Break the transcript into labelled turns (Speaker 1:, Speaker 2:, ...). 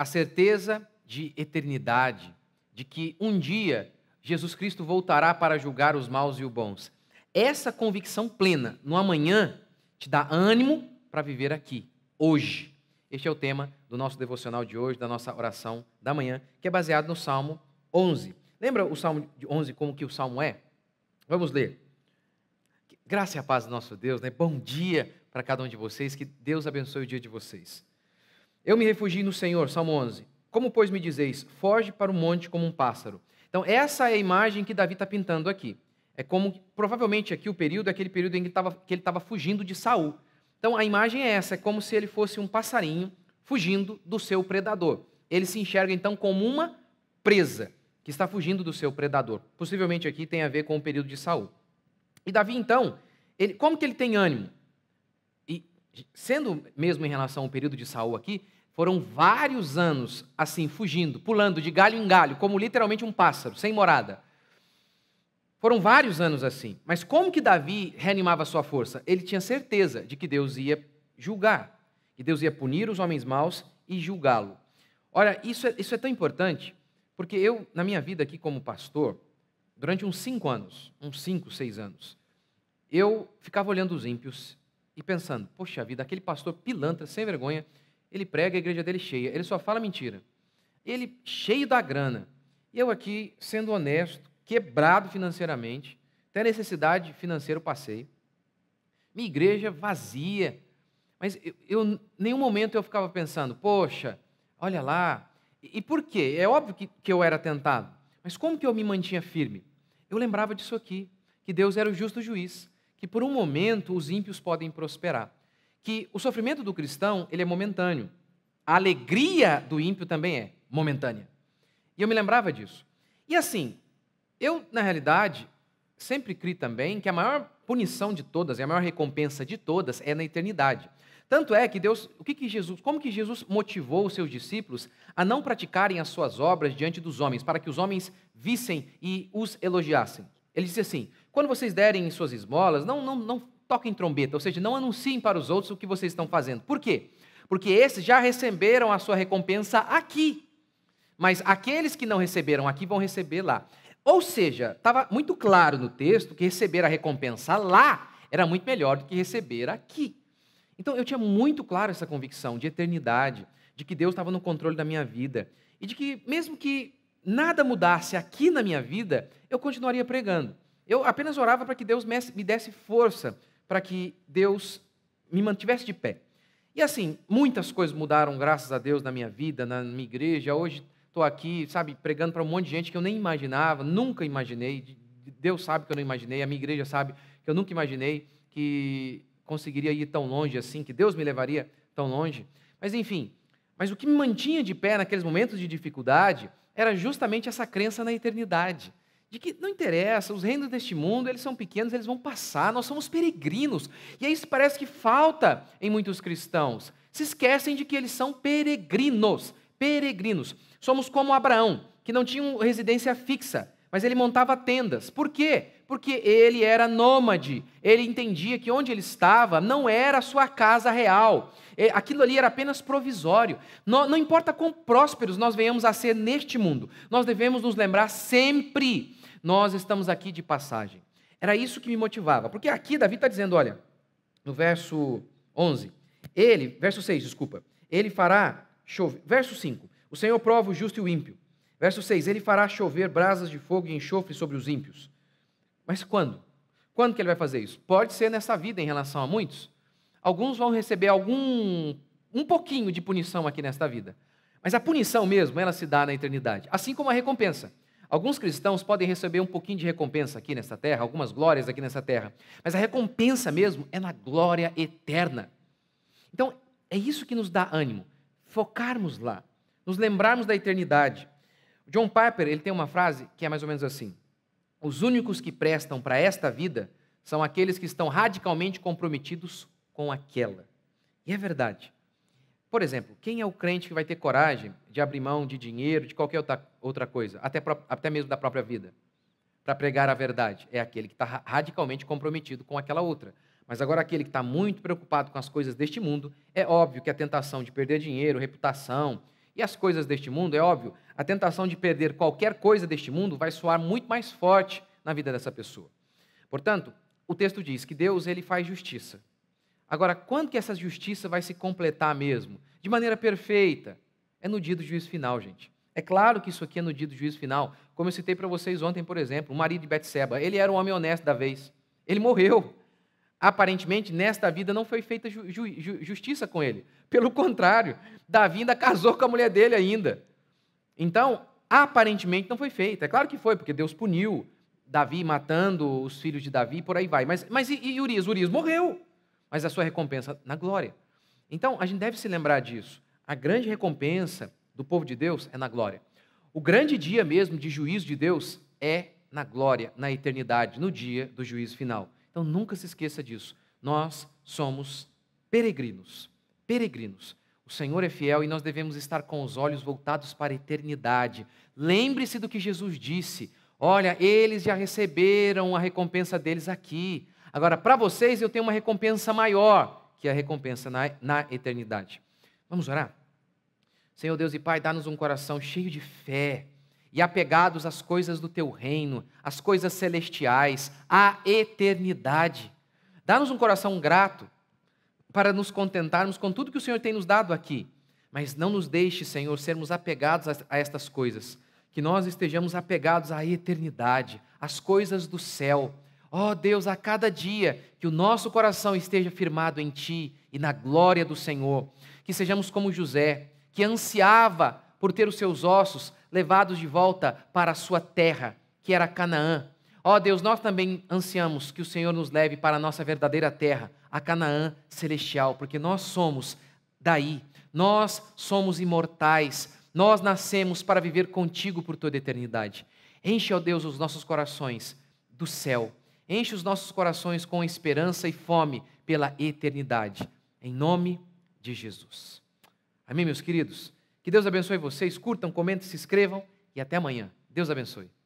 Speaker 1: a certeza de eternidade, de que um dia Jesus Cristo voltará para julgar os maus e os bons. Essa convicção plena no amanhã te dá ânimo para viver aqui, hoje. Este é o tema do nosso devocional de hoje, da nossa oração da manhã, que é baseado no Salmo 11. Lembra o Salmo 11 como que o Salmo é? Vamos ler. Graça e a paz do nosso Deus, né? Bom dia para cada um de vocês, que Deus abençoe o dia de vocês. Eu me refugio no Senhor, Salmo 11. Como, pois, me dizeis, foge para o monte como um pássaro. Então, essa é a imagem que Davi está pintando aqui. É como, provavelmente, aqui o período é aquele período em que, ele estava fugindo de Saul. Então, a imagem é essa, é como se ele fosse um passarinho fugindo do seu predador. Ele se enxerga, então, como uma presa que está fugindo do seu predador. Possivelmente aqui tem a ver com o período de Saul. E Davi, então, ele, como que ele tem ânimo? sendo mesmo em relação ao período de Saul aqui, foram vários anos assim, fugindo, pulando de galho em galho, como literalmente um pássaro, sem morada. Foram vários anos assim. Mas como que Davi reanimava sua força? Ele tinha certeza de que Deus ia julgar, que Deus ia punir os homens maus e julgá-lo. Olha, isso é, isso é tão importante, porque eu, na minha vida aqui como pastor, durante uns cinco anos, uns cinco, seis anos, eu ficava olhando os ímpios e pensando: poxa vida, aquele pastor pilantra, sem vergonha, ele prega a igreja dele cheia, ele só fala mentira. Ele cheio da grana. E eu aqui, sendo honesto, quebrado financeiramente, até necessidade financeira eu passei. Minha igreja vazia. Mas eu, eu nenhum momento eu ficava pensando, poxa, olha lá. E, e por quê? É óbvio que, que eu era tentado. Mas como que eu me mantinha firme? Eu lembrava disso aqui, que Deus era o justo juiz que por um momento os ímpios podem prosperar, que o sofrimento do cristão ele é momentâneo, a alegria do ímpio também é momentânea. E eu me lembrava disso. E assim, eu na realidade sempre crei também que a maior punição de todas e a maior recompensa de todas é na eternidade. Tanto é que Deus, o que, que Jesus, como que Jesus motivou os seus discípulos a não praticarem as suas obras diante dos homens, para que os homens vissem e os elogiassem? Ele diz assim: quando vocês derem suas esmolas, não, não, não toquem trombeta, ou seja, não anunciem para os outros o que vocês estão fazendo. Por quê? Porque esses já receberam a sua recompensa aqui. Mas aqueles que não receberam aqui vão receber lá. Ou seja, estava muito claro no texto que receber a recompensa lá era muito melhor do que receber aqui. Então eu tinha muito claro essa convicção de eternidade, de que Deus estava no controle da minha vida e de que, mesmo que nada mudasse aqui na minha vida, eu continuaria pregando. Eu apenas orava para que Deus me desse força, para que Deus me mantivesse de pé. E assim, muitas coisas mudaram, graças a Deus, na minha vida, na minha igreja. Hoje estou aqui, sabe, pregando para um monte de gente que eu nem imaginava, nunca imaginei. Deus sabe que eu não imaginei, a minha igreja sabe que eu nunca imaginei que conseguiria ir tão longe assim, que Deus me levaria tão longe. Mas enfim, mas o que me mantinha de pé naqueles momentos de dificuldade era justamente essa crença na eternidade. De que não interessa, os reinos deste mundo, eles são pequenos, eles vão passar, nós somos peregrinos. E aí isso parece que falta em muitos cristãos. Se esquecem de que eles são peregrinos, peregrinos. Somos como Abraão, que não tinha residência fixa, mas ele montava tendas. Por quê? Porque ele era nômade, ele entendia que onde ele estava não era a sua casa real, aquilo ali era apenas provisório. Não, não importa quão prósperos nós venhamos a ser neste mundo, nós devemos nos lembrar sempre: nós estamos aqui de passagem. Era isso que me motivava, porque aqui Davi está dizendo: olha, no verso 11, ele, verso 6, desculpa, ele fará chover, verso 5, o Senhor prova o justo e o ímpio. Verso 6: Ele fará chover brasas de fogo e enxofre sobre os ímpios. Mas quando? Quando que ele vai fazer isso? Pode ser nessa vida em relação a muitos. Alguns vão receber algum um pouquinho de punição aqui nesta vida. Mas a punição mesmo, ela se dá na eternidade, assim como a recompensa. Alguns cristãos podem receber um pouquinho de recompensa aqui nesta terra, algumas glórias aqui nesta terra, mas a recompensa mesmo é na glória eterna. Então, é isso que nos dá ânimo, focarmos lá, nos lembrarmos da eternidade. John Piper, ele tem uma frase que é mais ou menos assim: os únicos que prestam para esta vida são aqueles que estão radicalmente comprometidos com aquela. E é verdade. Por exemplo, quem é o crente que vai ter coragem de abrir mão de dinheiro, de qualquer outra coisa, até, até mesmo da própria vida, para pregar a verdade? É aquele que está radicalmente comprometido com aquela outra. Mas agora, aquele que está muito preocupado com as coisas deste mundo, é óbvio que a tentação de perder dinheiro, reputação e as coisas deste mundo, é óbvio, a tentação de perder qualquer coisa deste mundo vai soar muito mais forte na vida dessa pessoa. Portanto, o texto diz que Deus ele faz justiça. Agora, quando que essa justiça vai se completar mesmo? De maneira perfeita? É no dia do juízo final, gente. É claro que isso aqui é no dia do juízo final. Como eu citei para vocês ontem, por exemplo, o marido de Betseba, ele era um homem honesto da vez. Ele morreu. Aparentemente, nesta vida não foi feita ju ju justiça com ele. Pelo contrário, Davi ainda casou com a mulher dele ainda. Então, aparentemente não foi feito. É claro que foi, porque Deus puniu Davi matando os filhos de Davi, por aí vai. Mas, mas e, e Urias? Urias morreu, mas a sua recompensa na glória. Então, a gente deve se lembrar disso. A grande recompensa do povo de Deus é na glória. O grande dia mesmo de juízo de Deus é na glória, na eternidade, no dia do juízo final. Então nunca se esqueça disso. Nós somos peregrinos. Peregrinos. O Senhor é fiel e nós devemos estar com os olhos voltados para a eternidade. Lembre-se do que Jesus disse: Olha, eles já receberam a recompensa deles aqui. Agora, para vocês, eu tenho uma recompensa maior, que a recompensa na, na eternidade. Vamos orar? Senhor Deus e Pai, dá-nos um coração cheio de fé e apegados às coisas do teu reino, às coisas celestiais, à eternidade. Dá-nos um coração grato para nos contentarmos com tudo que o Senhor tem nos dado aqui. Mas não nos deixe, Senhor, sermos apegados a, estas coisas. Que nós estejamos apegados à eternidade, às coisas do céu. Ó oh, Deus, a cada dia que o nosso coração esteja firmado em Ti e na glória do Senhor. Que sejamos como José, que ansiava por ter os seus ossos levados de volta para a sua terra, que era Canaã, Ó oh, Deus, nós também ansiamos que o Senhor nos leve para a nossa verdadeira terra, a Canaã celestial, porque nós somos daí, nós somos imortais, nós nascemos para viver contigo por toda a eternidade. Enche, ó oh Deus, os nossos corações do céu, enche os nossos corações com esperança e fome pela eternidade, em nome de Jesus. Amém, meus queridos? Que Deus abençoe vocês, curtam, comentem, se inscrevam e até amanhã. Deus abençoe.